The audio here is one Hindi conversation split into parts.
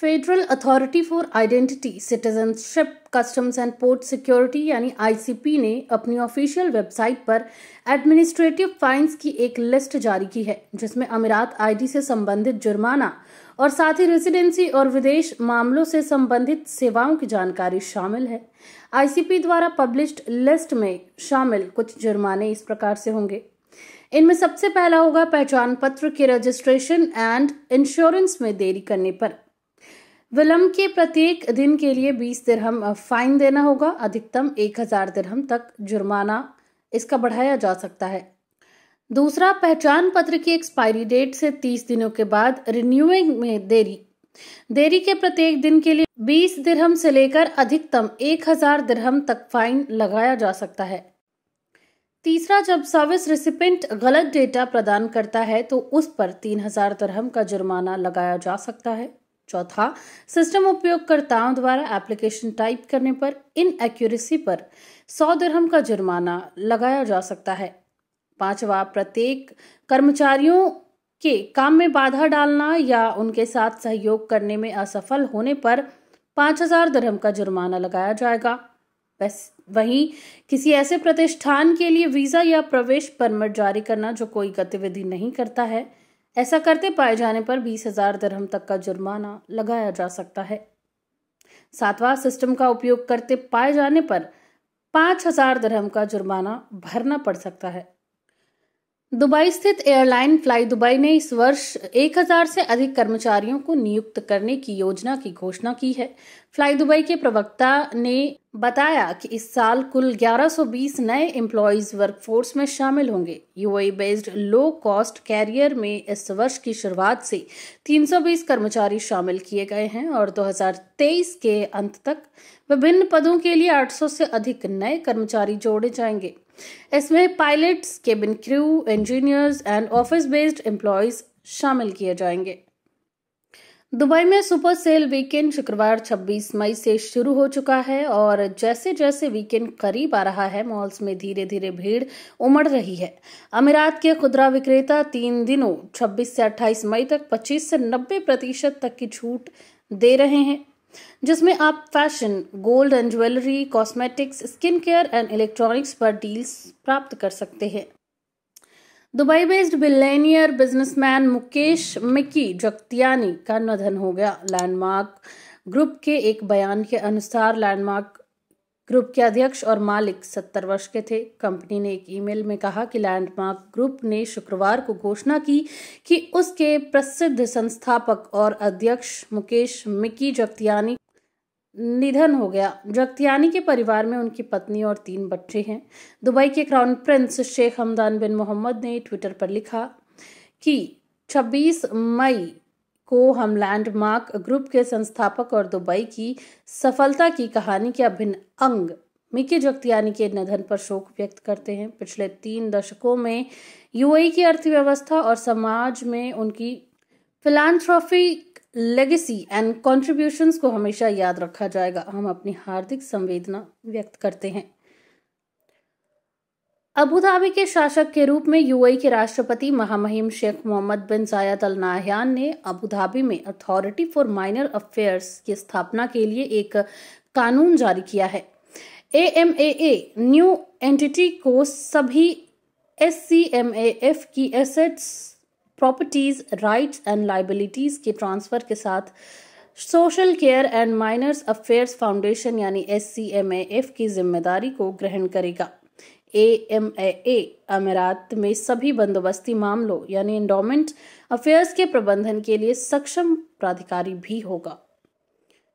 federal authority for identity citizenship customs and port security यानी आईसीपी ने अपनी ऑफिशियल वेबसाइट पर एडमिनिस्ट्रेटिव फाइन्स की एक लिस्ट जारी की है जिसमें अमीरात आईडी से संबंधित जुर्माना और साथ ही रेजिडेंसी और विदेश मामलों से संबंधित सेवाओं की जानकारी शामिल है आईसीपी द्वारा पब्लिश्ड लिस्ट में शामिल कुछ जुर्माने इस प्रकार से होंगे इनमें सबसे पहला होगा पहचान पत्र के रजिस्ट्रेशन एंड इंश्योरेंस में देरी करने पर विलम्ब के प्रत्येक दिन के लिए बीस दिरहम फाइन देना होगा अधिकतम एक हजार दिरहम तक जुर्माना इसका बढ़ाया जा सकता है दूसरा पहचान पत्र की एक्सपायरी डेट से तीस दिनों के बाद रिन्यूइंग में देरी देरी के प्रत्येक दिन के लिए बीस दिरहम से लेकर अधिकतम एक हजार दिरहम तक फाइन लगाया जा सकता है तीसरा जब सर्विस रिसिपेंट गलत डेटा प्रदान करता है तो उस पर तीन हजार दरहम का जुर्माना लगाया जा सकता है चौथा सिस्टम उपयोगकर्ताओं द्वारा एप्लीकेशन टाइप करने पर इन एक्यूरेसी पर सौ दरहम का जुर्माना लगाया जा सकता है पांचवा प्रत्येक कर्मचारियों के काम में बाधा डालना या उनके साथ सहयोग करने में असफल होने पर पाँच हजार दरहम का जुर्माना लगाया जाएगा बस वहीं किसी ऐसे प्रतिष्ठान के लिए वीज़ा या प्रवेश परमिट जारी करना जो कोई गतिविधि नहीं करता है ऐसा करते पाए जाने पर बीस हजार दरहम तक का जुर्माना लगाया जा सकता है सातवां सिस्टम का उपयोग करते पाए जाने पर पांच हजार दरहम का जुर्माना भरना पड़ सकता है दुबई स्थित एयरलाइन फ्लाई दुबई ने इस वर्ष 1000 से अधिक कर्मचारियों को नियुक्त करने की योजना की घोषणा की है फ्लाई दुबई के प्रवक्ता ने बताया कि इस साल कुल 1120 नए एम्प्लॉयज वर्कफोर्स में शामिल होंगे UAE based low cost carrier में इस वर्ष की शुरुआत से 320 कर्मचारी शामिल किए गए हैं और 2023 के अंत तक विभिन्न पदों के लिए 800 से अधिक नए कर्मचारी जोड़े जाएंगे इसमें pilots cabin crew engineers and office based employees शामिल किए जाएंगे दुबई में सुपर सेल वीकेंड शुक्रवार 26 मई से शुरू हो चुका है और जैसे जैसे वीकेंड करीब आ रहा है मॉल्स में धीरे धीरे भीड़ उमड़ रही है अमीरात के खुदरा विक्रेता तीन दिनों 26 से 28 मई तक 25 से 90 प्रतिशत तक की छूट दे रहे हैं जिसमें आप fashion gold and jewellery cosmetics skin care and electronics पर डील्स प्राप्त कर सकते हैं Dubai based billionaire businessman Mukesh Micky Jagtiani का निधन हो गया लैंडमार्क ग्रुप के एक बयान के अनुसार लैंडमार्क ग्रुप के अध्यक्ष और मालिक सत्तर वर्ष के थे कंपनी ने एक ईमेल में कहा कि लैंडमार्क ग्रुप ने शुक्रवार को घोषणा की कि उसके प्रसिद्ध संस्थापक और अध्यक्ष मुकेश मिकी जगतियानी निधन हो गया जगतियानी के परिवार में उनकी पत्नी और तीन बच्चे हैं दुबई के crown prince Sheikh Hamdan bin Mohammed ने ट्विटर पर लिखा कि 26 मई को हम लैंडमार्क ग्रुप के संस्थापक और दुबई की सफलता की कहानी के अभिन्न अंग मिकी जगतियानी के निधन पर शोक व्यक्त करते हैं पिछले तीन दशकों में यूएई की अर्थव्यवस्था और समाज में उनकी फिलानथ्रॉफिक लेगेसी एंड कॉन्ट्रीब्यूशंस को हमेशा याद रखा जाएगा हम अपनी हार्दिक संवेदना व्यक्त करते हैं अबूधाबी के शासक के रूप में यूएई के राष्ट्रपति महामहिम Sheikh Mohammed bin Zayed Al Nahyan ने अबूधाबी में अथॉरिटी फॉर माइनर अफेयर्स की स्थापना के लिए एक कानून जारी किया है A M A A new entity को सभी S C M A F की assets properties rights and liabilities के ट्रांसफर के साथ social care and minors affairs foundation यानी S C M A F की जिम्मेदारी को ग्रहण करेगा ए एम ए ए अमीरात में सभी बंदोबस्ती मामलों यानी इंडोमेंट अफेयर्स के प्रबंधन के लिए सक्षम प्राधिकारी भी होगा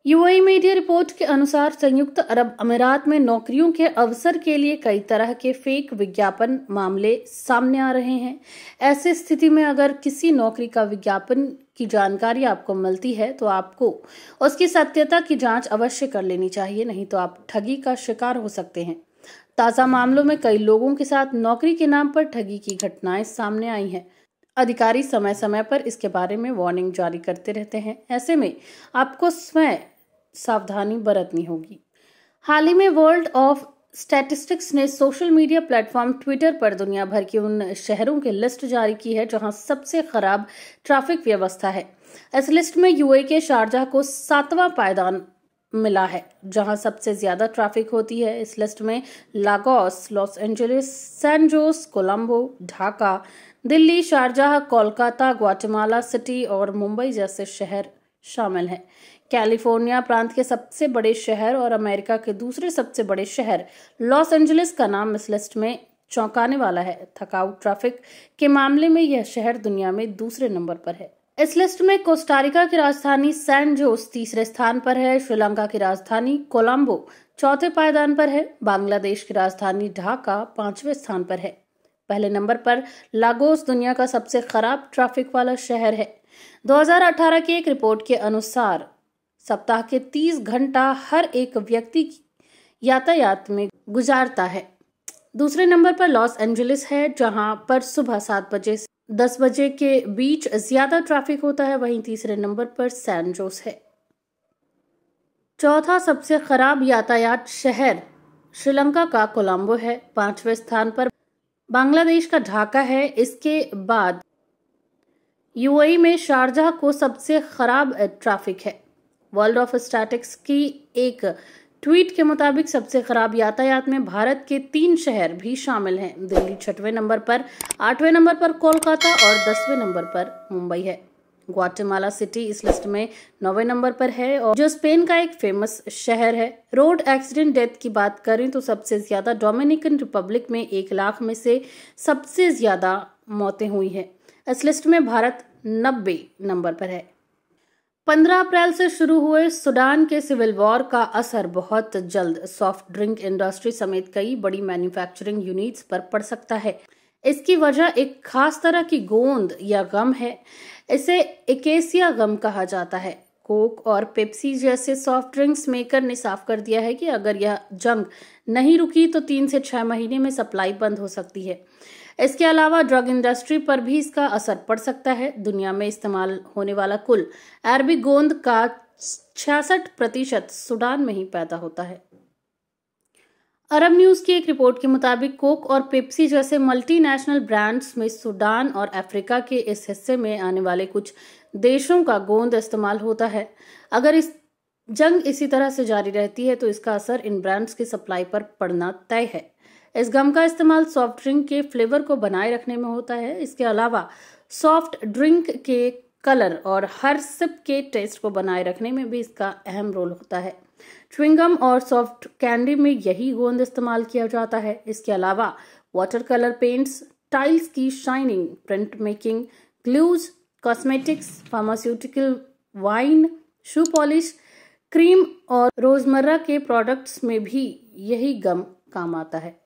यूएई मीडिया रिपोर्ट के अनुसार संयुक्त अरब अमीरात में नौकरियों के अवसर के लिए कई तरह के फेक विज्ञापन मामले सामने आ रहे हैं ऐसे स्थिति में अगर किसी नौकरी का विज्ञापन की जानकारी आपको मिलती है तो आपको उसकी सत्यता की जांच अवश्य कर लेनी चाहिए नहीं तो आप ठगी का शिकार हो सकते हैं ताज़ा मामलों में कई लोगों के साथ नौकरी के नाम पर ठगी की घटनाएं सामने आई हैं अधिकारी समय समय पर इसके बारे में वार्निंग जारी करते रहते हैं ऐसे में आपको स्वयं सावधानी बरतनी होगी हाल ही में वर्ल्ड ऑफ स्टैटिस्टिक्स ने सोशल मीडिया प्लेटफॉर्म ट्विटर पर दुनिया भर के उन शहरों के लिस्ट जारी की है जहां सबसे खराब ट्रैफिक व्यवस्था है इस लिस्ट में यूएई के शारजाह को सातवां पायदान मिला है जहां सबसे ज़्यादा ट्रैफिक होती है इस लिस्ट में Lagos Los Angeles San Jose Colombo Dhaka Delhi Sharjah Kolkata Guatemala City और मुंबई जैसे शहर शामिल हैं कैलिफोर्निया प्रांत के सबसे बड़े शहर और अमेरिका के दूसरे सबसे बड़े शहर लॉस एंजलिस का नाम इस लिस्ट में चौंकाने वाला है थकाऊ ट्रैफिक के मामले में यह शहर दुनिया में दूसरे नंबर पर है इस लिस्ट में कोस्टारिका की राजधानी सैन जोस तीसरे स्थान पर है श्रीलंका की राजधानी कोलंबो चौथे पायदान पर है बांग्लादेश की राजधानी ढाका पांचवें स्थान पर है पहले नंबर पर लागोस दुनिया का सबसे खराब ट्रैफिक वाला शहर है 2018 की एक रिपोर्ट के अनुसार सप्ताह के 30 घंटा हर एक व्यक्ति यातायात में गुजारता है दूसरे नंबर पर लॉस एंजलिस है जहां पर सुबह सात बजे से दस बजे के बीच ज़्यादा ट्रैफिक होता है वहीं तीसरे नंबर पर सैन जोस है चौथा सबसे खराब यातायात शहर श्रीलंका का कोलंबो है पांचवें स्थान पर बांग्लादेश का ढाका है इसके बाद यूएई e में शारजाह को सबसे खराब ट्रैफिक है वर्ल्ड ऑफ स्टैटिक्स की एक ट्वीट के मुताबिक सबसे खराब यातायात में भारत के तीन शहर भी शामिल हैं दिल्ली छठवें नंबर पर आठवें नंबर पर कोलकाता और दसवें नंबर पर मुंबई है ग्वाटेमाला सिटी इस लिस्ट में नौवे नंबर पर है और जो स्पेन का एक फेमस शहर है रोड एक्सीडेंट डेथ की बात करें तो सबसे ज्यादा डोमिनिकन रिपब्लिक में एक लाख में से सबसे ज्यादा मौतें हुई हैं इस लिस्ट में भारत नब्बे नंबर पर है 15 अप्रैल से शुरू हुए सूडान के सिविल वॉर का असर बहुत जल्द सॉफ्ट ड्रिंक इंडस्ट्री समेत कई बड़ी मैन्युफैक्चरिंग यूनिट्स पर पड़ सकता है इसकी वजह एक खास तरह की गोंद या गम है इसे एकेसिया गम कहा जाता है कोक और पेप्सी जैसे सॉफ्ट ड्रिंक्स मेकर ने साफ कर दिया है कि अगर यह जंग नहीं रुकी तो तीन से छह महीने में सप्लाई बंद हो सकती है इसके अलावा ड्रग इंडस्ट्री पर भी इसका असर पड़ सकता है दुनिया में इस्तेमाल होने वाला कुल अरबी गोंद का छियासठ प्रतिशत सूडान में ही पैदा होता है अरब न्यूज़ की एक रिपोर्ट के मुताबिक कोक और पेप्सी जैसे मल्टीनेशनल ब्रांड्स में सूडान और अफ्रीका के इस हिस्से में आने वाले कुछ देशों का गोंद इस्तेमाल होता है अगर इस जंग इसी तरह से जारी रहती है तो इसका असर इन ब्रांड्स की सप्लाई पर पड़ना तय है इस गम का इस्तेमाल सॉफ्ट ड्रिंक के फ्लेवर को बनाए रखने में होता है इसके अलावा सॉफ्ट ड्रिंक के कलर और हर सिप के टेस्ट को बनाए रखने में भी इसका अहम रोल होता है च्विंगम और सॉफ्ट कैंडी में यही गोंद इस्तेमाल किया जाता है इसके अलावा वाटर कलर पेंट्स टाइल्स की shining print making glues cosmetics pharmaceutical wine shoe polish cream और रोजमर्रा के प्रोडक्ट्स में भी यही गम काम आता है